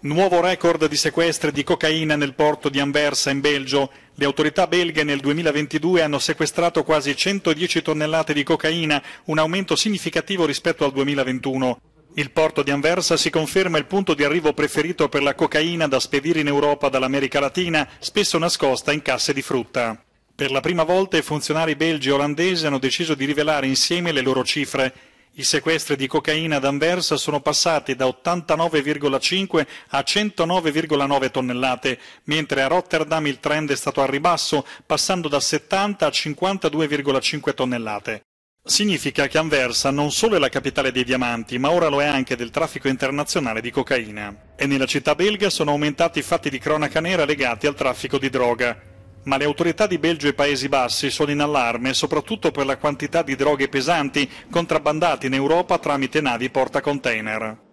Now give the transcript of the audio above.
Nuovo record di sequestri di cocaina nel porto di Anversa in Belgio. Le autorità belghe nel 2022 hanno sequestrato quasi 110 tonnellate di cocaina, un aumento significativo rispetto al 2021. Il porto di Anversa si conferma il punto di arrivo preferito per la cocaina da spedire in Europa dall'America Latina, spesso nascosta in casse di frutta. Per la prima volta i funzionari belgi e olandesi hanno deciso di rivelare insieme le loro cifre. I sequestri di cocaina ad Anversa sono passati da 89,5 a 109,9 tonnellate, mentre a Rotterdam il trend è stato a ribasso, passando da 70 a 52,5 tonnellate. Significa che Anversa non solo è la capitale dei diamanti, ma ora lo è anche del traffico internazionale di cocaina. E nella città belga sono aumentati i fatti di cronaca nera legati al traffico di droga ma le autorità di Belgio e Paesi Bassi sono in allarme soprattutto per la quantità di droghe pesanti contrabbandate in Europa tramite navi porta container.